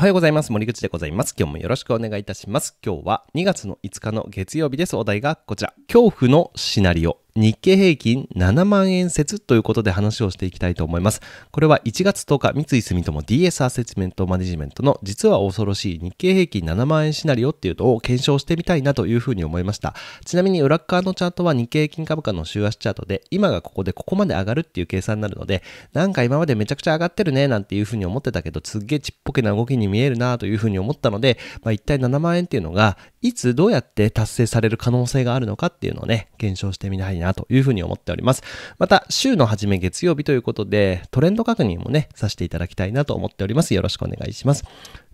おはようございます。森口でございます。今日もよろしくお願いいたします。今日は2月の5日の月曜日です。お題がこちら。恐怖のシナリオ。日経平均7万円説ということで話をしていきたいと思います。これは1月10日、三井住友 DS アセスメントマネジメントの実は恐ろしい日経平均7万円シナリオっていうのを検証してみたいなというふうに思いました。ちなみに裏側のチャートは日経平均株価の週足チャートで、今がここでここまで上がるっていう計算になるので、なんか今までめちゃくちゃ上がってるねなんていうふうに思ってたけど、すっげえちっぽけな動きに見えるなというふうに思ったので、まあ、一体7万円っていうのがいつどうやって達成される可能性があるのかっていうのをね、検証してみたいなというふうに思っております。また、週の初め月曜日ということで、トレンド確認もね、させていただきたいなと思っております。よろしくお願いします。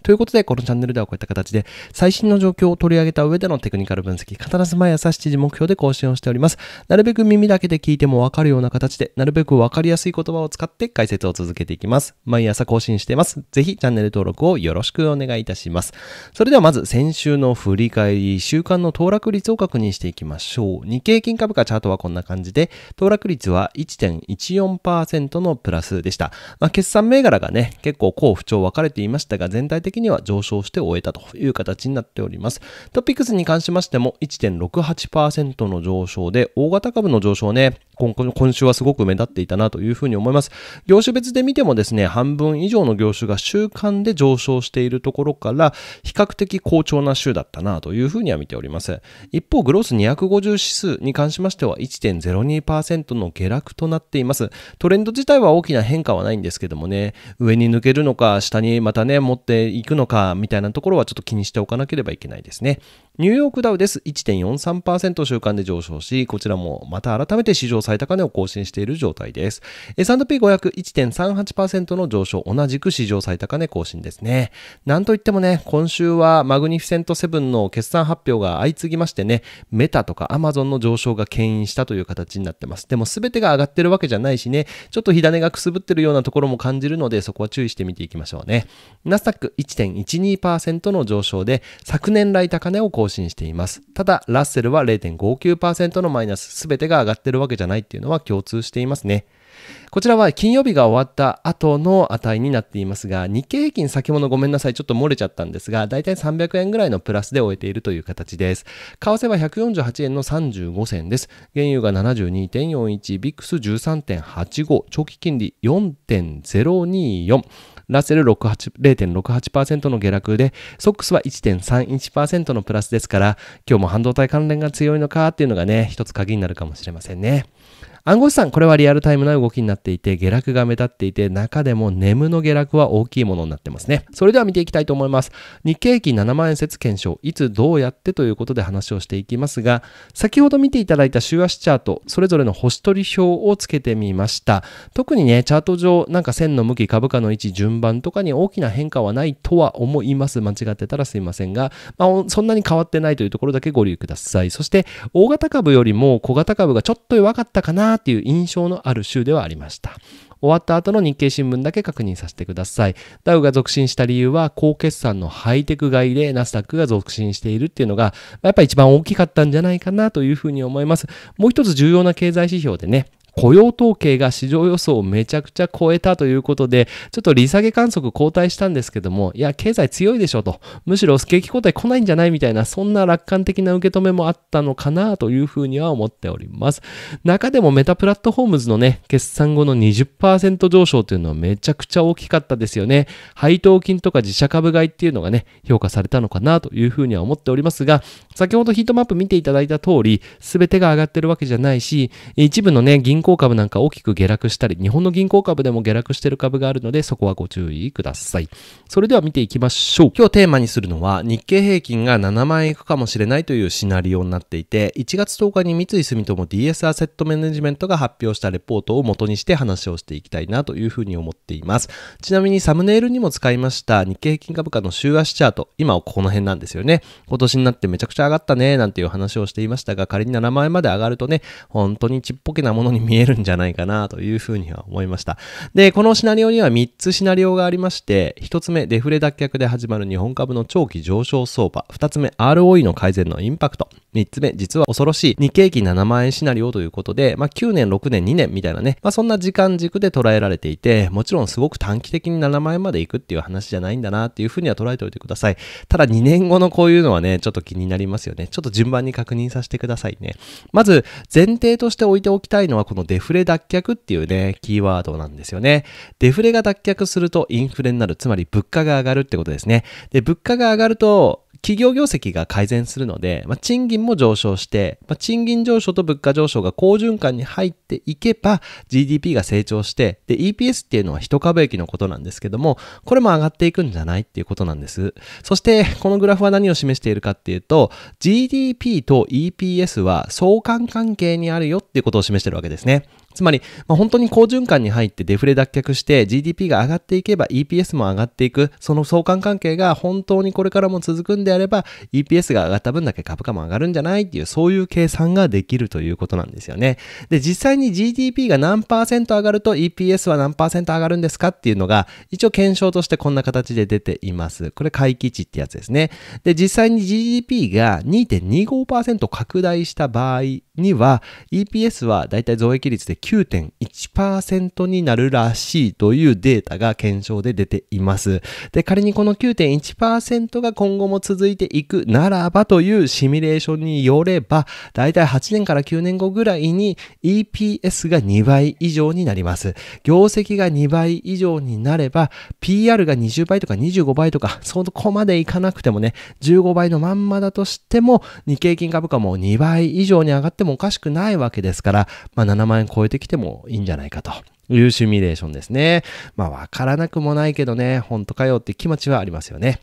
ということで、このチャンネルではこういった形で、最新の状況を取り上げた上でのテクニカル分析、必ず毎朝7時目標で更新をしております。なるべく耳だけで聞いてもわかるような形で、なるべくわかりやすい言葉を使って解説を続けていきます。毎朝更新しています。ぜひチャンネル登録をよろしくお願いいたします。それではまず、先週の振り返り、週間の騰落率を確認していきましょう。日経金株価チャートはこんな感じで、騰落率は1.14%のプラスでした。まあ、決算銘柄がね、結構好不調分かれていましたが、全体的には上昇して終えたという形になっております。トピックスに関しましても1.68%の上昇で、大型株の上昇ね、今週はすごく目立っていたなというふうに思います。業種別で見てもですね、半分以上の業種が週間で上昇しているところから、比較的好調な週だったなというふうには見ております。一方、グロース250指数に関しましては1.02%の下落となっています。トレンド自体は大きな変化はないんですけどもね、上に抜けるのか、下にまたね、持っていくのかみたいなところはちょっと気にしておかなければいけないですね。ニューヨークダウです。1.43%週間で上昇し、こちらもまた改めて史上最高値を更新している状態です。S&P500、1.38%の上昇、同じく史上最高値更新ですね。なんといってもね、今週はマグニフィセント7の決算発表が相次ぎましてね、メタとかアマゾンの上昇が牽引したという形になってます。でも全てが上がってるわけじゃないしね、ちょっと火種がくすぶってるようなところも感じるので、そこは注意してみていきましょうね。ナスダック1.12%の上昇で、昨年来高値を更新しています。ただ、ラッセルは0.59%のマイナス、すべてが上がってるわけじゃないっていうのは共通していますね。こちらは金曜日が終わった後の値になっていますが、日経平均先物ごめんなさい、ちょっと漏れちゃったんですが、だいたい300円ぐらいのプラスで終えているという形です。為替は148円の35銭です。原油が72.41、ビックス13.85、長期金利4.024。ラッセル0.68%の下落で、ソックスは1.31%のプラスですから、今日も半導体関連が強いのかっていうのがね、一つ鍵になるかもしれませんね。暗号資産、これはリアルタイムな動きになっていて、下落が目立っていて、中でもネムの下落は大きいものになってますね。それでは見ていきたいと思います。日経平均7万円説検証、いつどうやってということで話をしていきますが、先ほど見ていただいた週足チャート、それぞれの星取り表をつけてみました。特にね、チャート上、なんか線の向き、株価の位置、順番とかに大きな変化はないとは思います。間違ってたらすいませんが、まあ、そんなに変わってないというところだけご留意ください。そして、大型株よりも小型株がちょっと弱かったかなっていう印象のある週ではありました。終わった後の日経新聞だけ確認させてください。ダウが続伸した理由は、高決算のハイテク買いでナスダックが続伸しているっていうのが、やっぱり一番大きかったんじゃないかなというふうに思います。もう一つ重要な経済指標でね、雇用統計が市場予想をめちゃくちゃ超えたということで、ちょっと利下げ観測後退したんですけども、いや、経済強いでしょと、むしろ景気後退来ないんじゃないみたいな、そんな楽観的な受け止めもあったのかなというふうには思っております。中でもメタプラットフォームズのね、決算後の20%上昇というのはめちゃくちゃ大きかったですよね。配当金とか自社株買いっていうのがね、評価されたのかなというふうには思っておりますが、先ほどヒートマップ見ていただいた通り、全てが上がってるわけじゃないし、一部のね、銀行行株なんか大きく下落したり、日本の銀行株でも下落してる株があるので、そこはご注意ください。それでは見ていきましょう。今日テーマにするのは、日経平均が7万円いくかもしれないというシナリオになっていて、1月10日に三井住友 DS アセットメネジメントが発表したレポートを元にして話をしていきたいなというふうに思っています。ちなみにサムネイルにも使いました日経平均株価の週足チャート、今はこの辺なんですよね。今年になってめちゃくちゃ上がったね、なんていう話をしていましたが、仮に7万円まで上がるとね、本当にちっぽけなものに見え見えるんじゃないかなというふうには思いました。で、このシナリオには3つシナリオがありまして、1つ目、デフレ脱却で始まる日本株の長期上昇相場、2つ目、ROE の改善のインパクト、3つ目、実は恐ろしい日経期7万円シナリオということで、まあ、9年、6年、2年みたいなね、まあ、そんな時間軸で捉えられていて、もちろんすごく短期的に7万円までいくっていう話じゃないんだなっていうふうには捉えておいてください。ただ2年後のこういうのはね、ちょっと気になりますよね。ちょっと順番に確認させてくださいね。まず、前提として置いておきたいのはこのデフレ脱却っていうね、キーワードなんですよね。デフレが脱却するとインフレになる、つまり物価が上がるってことですね。で、物価が上がると、企業業績が改善するので、まあ、賃金も上昇して、まあ、賃金上昇と物価上昇が好循環に入ってっていけば GDP が成長して、で EPS っていうのは一株益のことなんですけども、これも上がっていくんじゃないっていうことなんです。そしてこのグラフは何を示しているかっていうと、GDP と EPS は相関関係にあるよっていうことを示しているわけですね。つまり、まあ、本当に好循環に入ってデフレ脱却して GDP が上がっていけば EPS も上がっていく。その相関関係が本当にこれからも続くんであれば EPS が上がった分だけ株価も上がるんじゃないっていうそういう計算ができるということなんですよね。で、実際際に GDP が何パーセント上がると EPS は何パーセント上がるんですかっていうのが、一応検証としてこんな形で出ています。これ回帰値ってやつですね。で、実際に GDP が2.25%拡大した場合には、EPS はだいたい増益率で9.1%になるらしいというデータが検証で出ています。で、仮にこの9.1%が今後も続いていくならばというシミュレーションによれば、だいたい8年から9年後ぐらいに EPS EPS が2倍以上になります。業績が2倍以上になれば、PR が20倍とか25倍とか、そこまでいかなくてもね、15倍のまんまだとしても、日経金株価も2倍以上に上がってもおかしくないわけですから、まあ、7万円超えてきてもいいんじゃないかと。いうシミュレーションですね。まあ、わからなくもないけどね、本当かよって気持ちはありますよね。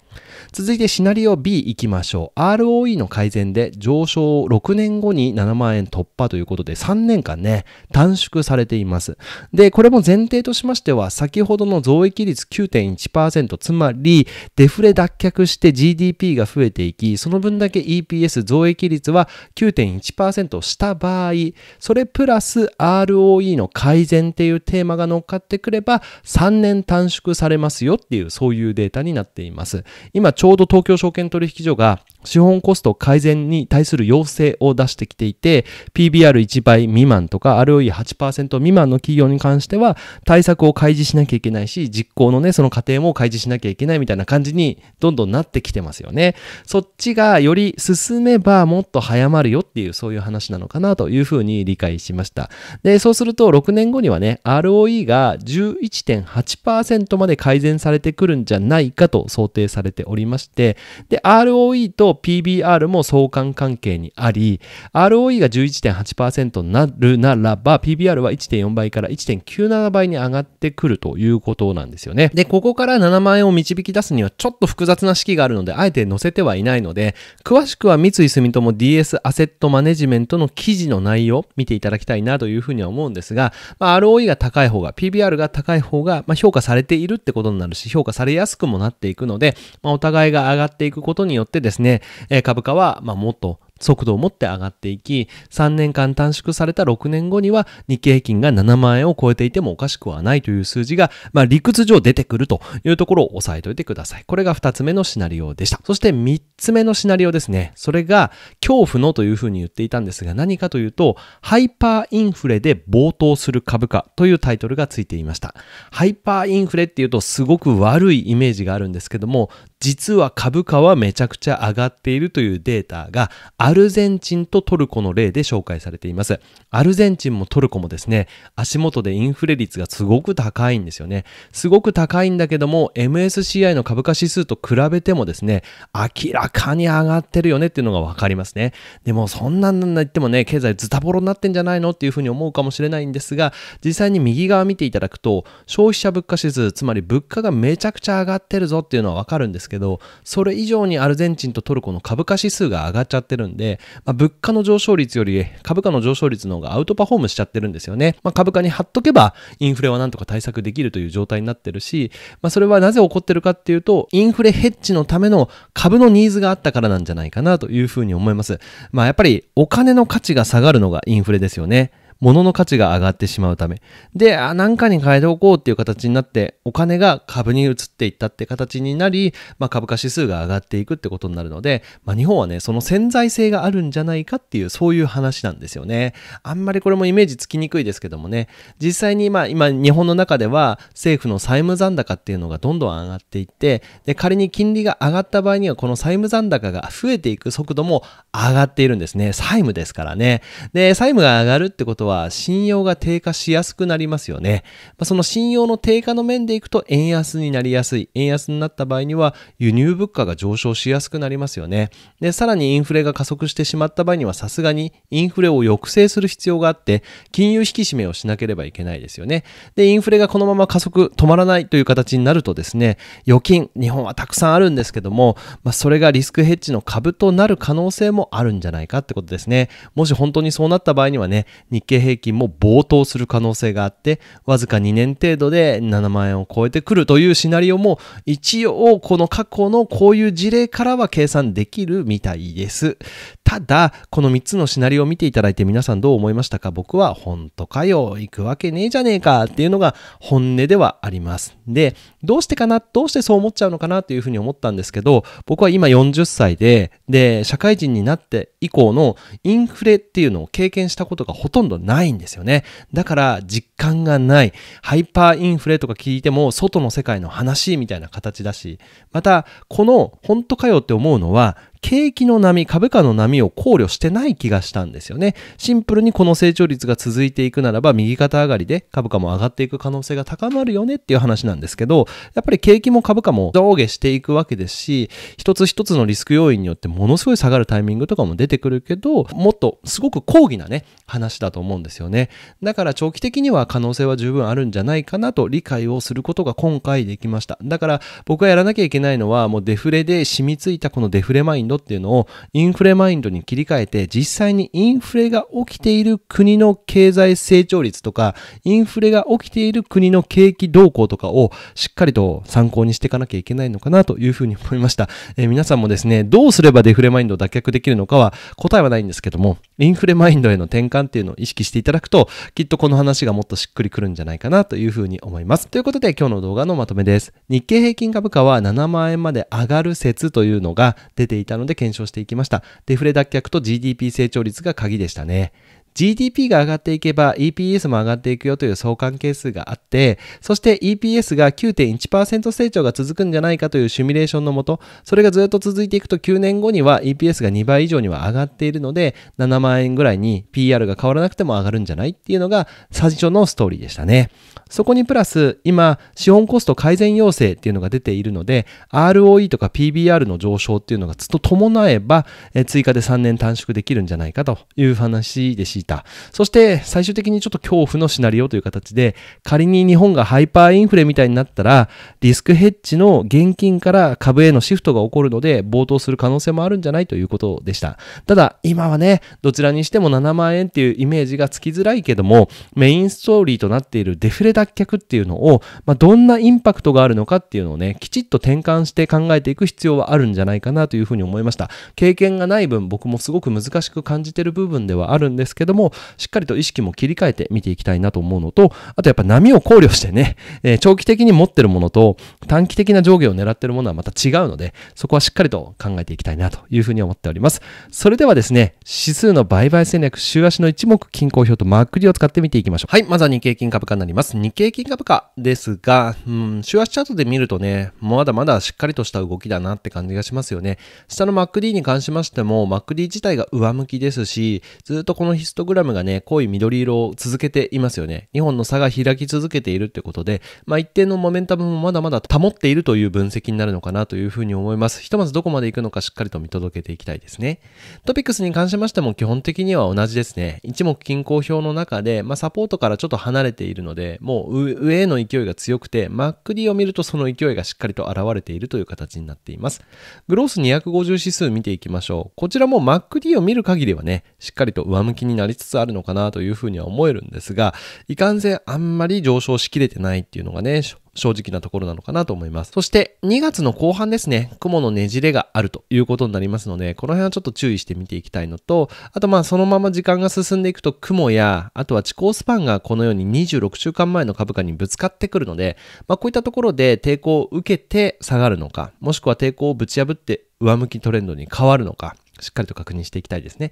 続いてシナリオ B 行きましょう。ROE の改善で上昇6年後に7万円突破ということで、3年間ね、短縮されています。で、これも前提としましては、先ほどの増益率9.1%、つまり、デフレ脱却して GDP が増えていき、その分だけ EPS 増益率は9.1%した場合、それプラス ROE の改善っていう点テーマが乗っかってくれば3年短縮されますよっていうそういうデータになっています。今ちょうど東京証券取引所が資本コスト改善に対する要請を出してきていて、PBR1 倍未満とか ROE8% 未満の企業に関しては対策を開示しなきゃいけないし、実行のね、その過程も開示しなきゃいけないみたいな感じにどんどんなってきてますよね。そっちがより進めばもっと早まるよっていうそういう話なのかなというふうに理解しました。で、そうすると6年後にはね、ROE が11.8%まで改善されてくるんじゃないかと想定されておりまして、で、ROE と PBR も相関関係にあり、ROE が11.8%になるならば、PBR は1.4倍から1.97倍に上がってくるということなんですよね。で、ここから7万円を導き出すにはちょっと複雑な式があるので、あえて載せてはいないので、詳しくは三井住友 DS アセットマネジメントの記事の内容を見ていただきたいなというふうには思うんですが、まあ、ROE が高高い方が、PBR が高い方が、まあ、評価されているってことになるし、評価されやすくもなっていくので、まあ、お互いが上がっていくことによってですね、え株価は、まもっと速度を持って上がっていき、3年間短縮された6年後には日経平均が7万円を超えていてもおかしくはないという数字が、まあ理屈上出てくるというところを押さえておいてください。これが2つ目のシナリオでした。そして3つ目のシナリオですね。それが恐怖のというふうに言っていたんですが何かというと、ハイパーインフレで暴騰する株価というタイトルがついていました。ハイパーインフレっていうとすごく悪いイメージがあるんですけども、実は株価はめちゃくちゃ上がっているというデータがアルゼンチンとトルコの例で紹介されています。アルゼンチンもトルコもですね、足元でインフレ率がすごく高いんですよね。すごく高いんだけども MSCI の株価指数と比べてもですね、明らかに上がってるよねっていうのがわかりますね。でもそんなんなん言ってもね、経済ズタボロになってんじゃないのっていうふうに思うかもしれないんですが、実際に右側見ていただくと消費者物価指数、つまり物価がめちゃくちゃ上がってるぞっていうのはわかるんですけどそれ以上にアルゼンチンとトルコの株価指数が上がっちゃってるんで、まあ、物価の上昇率より株価の上昇率の方がアウトパフォームしちゃってるんですよね、まあ、株価に貼っとけばインフレはなんとか対策できるという状態になってるし、まあ、それはなぜ起こってるかっていうとインフレヘッジのための株のニーズがあったからなんじゃないかなというふうに思いますまあやっぱりお金の価値が下がるのがインフレですよね物の価値が上がってしまうため。で、あ、なんかに変えておこうっていう形になって、お金が株に移っていったって形になり、まあ、株価指数が上がっていくってことになるので、まあ、日本はね、その潜在性があるんじゃないかっていう、そういう話なんですよね。あんまりこれもイメージつきにくいですけどもね、実際にまあ、今、日本の中では政府の債務残高っていうのがどんどん上がっていって、で、仮に金利が上がった場合には、この債務残高が増えていく速度も上がっているんですね。債務ですからね。で、債務が上がるってことは、は信用が低下しやすくなりますよね。まあ、その信用の低下の面でいくと円安になりやすい。円安になった場合には輸入物価が上昇しやすくなりますよね。で、さらにインフレが加速してしまった場合にはさすがにインフレを抑制する必要があって金融引き締めをしなければいけないですよね。で、インフレがこのまま加速止まらないという形になるとですね、預金、日本はたくさんあるんですけども、まあ、それがリスクヘッジの株となる可能性もあるんじゃないかってことですね。もし本当にそうなった場合にはね、日経平均も暴騰する可能性があってわずか2年程度で7万円を超えてくるというシナリオも一応この過去のこういう事例からは計算できるみたいですただこの3つのシナリオを見ていただいて皆さんどう思いましたか僕は本当かよ行くわけねえじゃねえかっていうのが本音ではありますでどうしてかなどうしてそう思っちゃうのかなというふうに思ったんですけど僕は今40歳でで社会人になって以降のインフレっていうのを経験したことがほとんどないないんですよね。だから実感がない。ハイパーインフレとか聞いても外の世界の話みたいな形だし、またこの本当かよって思うのは景気の波、株価の波を考慮してない気がしたんですよね。シンプルにこの成長率が続いていくならば、右肩上がりで株価も上がっていく可能性が高まるよねっていう話なんですけど、やっぱり景気も株価も上下していくわけですし、一つ一つのリスク要因によってものすごい下がるタイミングとかも出てくるけど、もっとすごく抗議なね、話だと思うんですよね。だから長期的には可能性は十分あるんじゃないかなと理解をすることが今回できました。だから僕がやらなきゃいけないのは、もうデフレで染みついたこのデフレマインドドっていうのをインフレマインドに切り替えて、実際にインフレが起きている国の経済成長率とか、インフレが起きている国の景気動向とかをしっかりと参考にしていかなきゃいけないのかなというふうに思いました。えー、皆さんもですね、どうすればデフレマインドを脱却できるのかは答えはないんですけども、インフレマインドへの転換っていうのを意識していただくと、きっとこの話がもっとしっくりくるんじゃないかなというふうに思います。ということで今日の動画のまとめです。日経平均株価は7万円まで上がる説というのが出ていたのので検証していきました。デフレ脱却と GDP 成長率が鍵でしたね。GDP が上がっていけば EPS も上がっていくよという相関係数があって、そして EPS が9.1%成長が続くんじゃないかというシミュレーションのもと、それがずっと続いていくと9年後には EPS が2倍以上には上がっているので、7万円ぐらいに PR が変わらなくても上がるんじゃないっていうのが最初のストーリーでしたね。そこにプラス、今、資本コスト改善要請っていうのが出ているので、ROE とか PBR の上昇っていうのがずっと伴えば、え追加で3年短縮できるんじゃないかという話でした。いた。そして最終的にちょっと恐怖のシナリオという形で、仮に日本がハイパーインフレみたいになったら、リスクヘッジの現金から株へのシフトが起こるので、暴騰する可能性もあるんじゃないということでした。ただ、今はね、どちらにしても7万円っていうイメージがつきづらいけども、メインストーリーとなっているデフレ脱却っていうのを、まあ、どんなインパクトがあるのかっていうのをね、きちっと転換して考えていく必要はあるんじゃないかなというふうに思いました。経験がない分、僕もすごく難しく感じてる部分ではあるんですけどども、しっかりと意識も切り替えて見ていきたいなと思うのと、あとやっぱ波を考慮してね、えー、長期的に持ってるものと短期的な上下を狙ってるものはまた違うので、そこはしっかりと考えていきたいなというふうに思っております。それではですね、指数の売買戦略、週足の一目均衡表とマークリを使って見ていきましょう。はい、まずは日経金株価になります。日経金株価ですが、うん、週足チャートで見るとね、まだまだしっかりとした動きだなって感じがしますよね。下の MacD に関しましても、MacD 自体が上向きですし、ずっとこのヒストトグラムがね、濃い緑色を続けていますよね。2本の差が開き続けているってことで、まあ、一定のモメンタムもまだまだ保っているという分析になるのかなというふうに思います。ひとまずどこまで行くのかしっかりと見届けていきたいですね。トピックスに関しましても基本的には同じですね。一目均衡表の中で、まあ、サポートからちょっと離れているので、もう上への勢いが強くて、MacD を見るとその勢いがしっかりと現れているという形になっています。グロース250指数見ていきましょう。こちらも MacD を見る限りはね、しっかりと上向きになりりつつあるのかなというふうには思えるんですが、いかんせんあんまり上昇しきれてないっていうのがね、正直なところなのかなと思います。そして2月の後半ですね、雲のねじれがあるということになりますので、この辺はちょっと注意して見ていきたいのと、あとまあそのまま時間が進んでいくと雲や、あとは地高スパンがこのように26週間前の株価にぶつかってくるので、まあこういったところで抵抗を受けて下がるのか、もしくは抵抗をぶち破って上向きトレンドに変わるのか、しっかりと確認していきたいですね。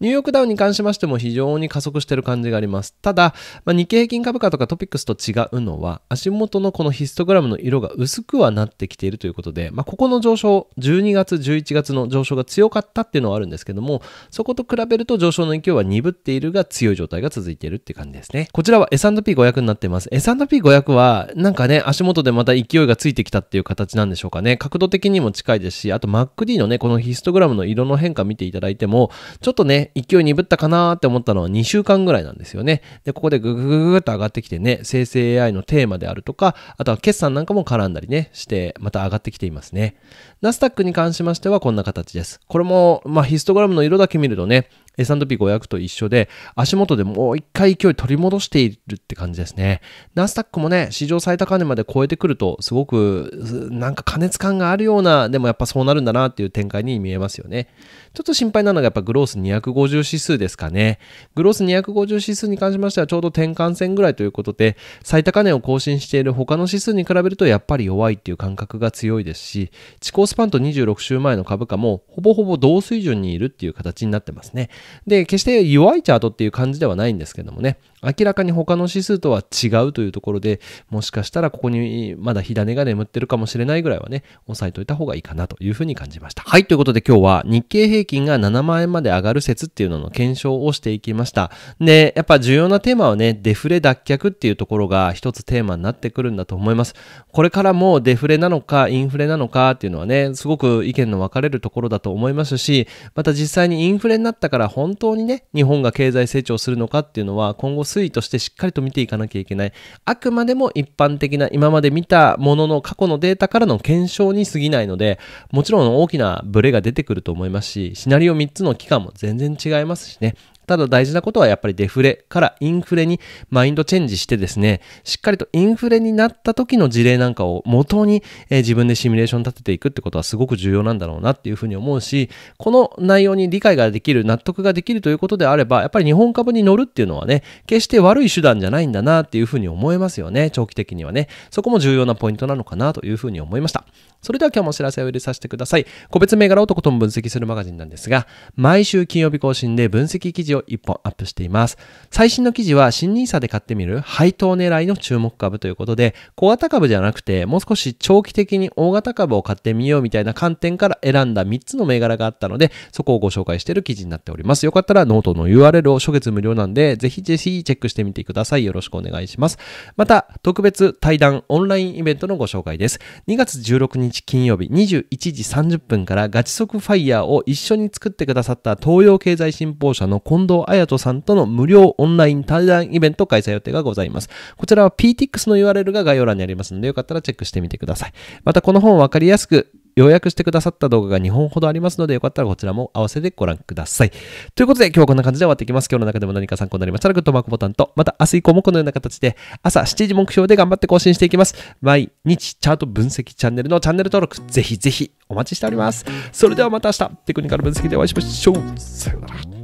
ニューヨークダウンに関しましても非常に加速してる感じがあります。ただ、まあ、日経平均株価とかトピックスと違うのは、足元のこのヒストグラムの色が薄くはなってきているということで、まあ、ここの上昇、12月、11月の上昇が強かったっていうのはあるんですけども、そこと比べると上昇の勢いは鈍っているが強い状態が続いているって感じですね。こちらは S&P500 になってます。S&P500 は、なんかね、足元でまた勢いがついてきたっていう形なんでしょうかね。角度的にも近いですし、あと MacD のね、このヒストグラムの色の変変化見ていただいても、ちょっとね、勢い鈍ったかなーって思ったのは2週間ぐらいなんですよね。で、ここでぐぐぐグっと上がってきてね、生成 AI のテーマであるとか、あとは決算なんかも絡んだりね、して、また上がってきていますね。ナスダックに関しましてはこんな形です。これも、まあ、ヒストグラムの色だけ見るとね、S&P500 と一緒で、足元でもう一回勢い取り戻しているって感じですね。ナスタックもね、史上最高値まで超えてくると、すごく、なんか過熱感があるような、でもやっぱそうなるんだなっていう展開に見えますよね。ちょっと心配なのがやっぱグロース250指数ですかね。グロース250指数に関しましてはちょうど転換線ぐらいということで、最高値を更新している他の指数に比べるとやっぱり弱いっていう感覚が強いですし、地高スパンと26週前の株価もほぼほぼ同水準にいるっていう形になってますね。で、決して弱いチャートっていう感じではないんですけどもね、明らかに他の指数とは違うというところで、もしかしたらここにまだ火種が眠ってるかもしれないぐらいはね、押さえといた方がいいかなというふうに感じました。はい、ということで今日は日経平均が7万円まで上がる説っていうのの検証をしていきました。で、やっぱ重要なテーマはね、デフレ脱却っていうところが一つテーマになってくるんだと思います。これからもデフレなのかインフレなのかっていうのはね、すごく意見の分かれるところだと思いますし、また実際にインフレになったから本当にね、日本が経済成長するのかっていうのは、今後推移としてしっかりと見ていかなきゃいけない。あくまでも一般的な今まで見たものの過去のデータからの検証に過ぎないので、もちろん大きなブレが出てくると思いますし、シナリオ3つの期間も全然違いますしね、ただ大事なことはやっぱりデフレからインフレにマインドチェンジしてですね、しっかりとインフレになった時の事例なんかを元に、え自分でシミュレーション立てていくってことはすごく重要なんだろうなっていうふうに思うし、この内容に理解ができる、納得ができるということであれば、やっぱり日本株に乗るっていうのはね、決して悪い手段じゃないんだなっていうふうに思えますよね、長期的にはね。そこも重要なポイントなのかなというふうに思いました。それでは今日もお知らせを入れさせてください。個別銘柄をとことん分析するマガジンなんですが、毎週金曜日更新で分析記事を1本アップしています。最新の記事は新 nisa で買ってみる配当狙いの注目株ということで、小型株じゃなくて、もう少し長期的に大型株を買ってみようみたいな観点から選んだ3つの銘柄があったので、そこをご紹介している記事になっております。よかったらノートの URL を初月無料なんで、ぜひぜひチェックしてみてください。よろしくお願いします。また、特別対談オンラインイベントのご紹介です。2月16日金曜日21時30分からガチ速ファイヤーを一緒に作ってくださった東洋経済新報社の近近藤綾人さんとの無料オンライン対談イベント開催予定がございます。こちらは PTX の URL が概要欄にありますので、よかったらチェックしてみてください。またこの本をわかりやすく要約してくださった動画が2本ほどありますので、よかったらこちらも合わせてご覧ください。ということで、今日はこんな感じで終わっていきます。今日の中でも何か参考になりましたら、グッドマークボタンと、また明日以降もこのような形で、朝7時目標で頑張って更新していきます。毎日チャート分析チャンネルのチャンネル登録、ぜひぜひお待ちしております。それではまた明日、テクニカル分析でお会いしましょう。さようなら。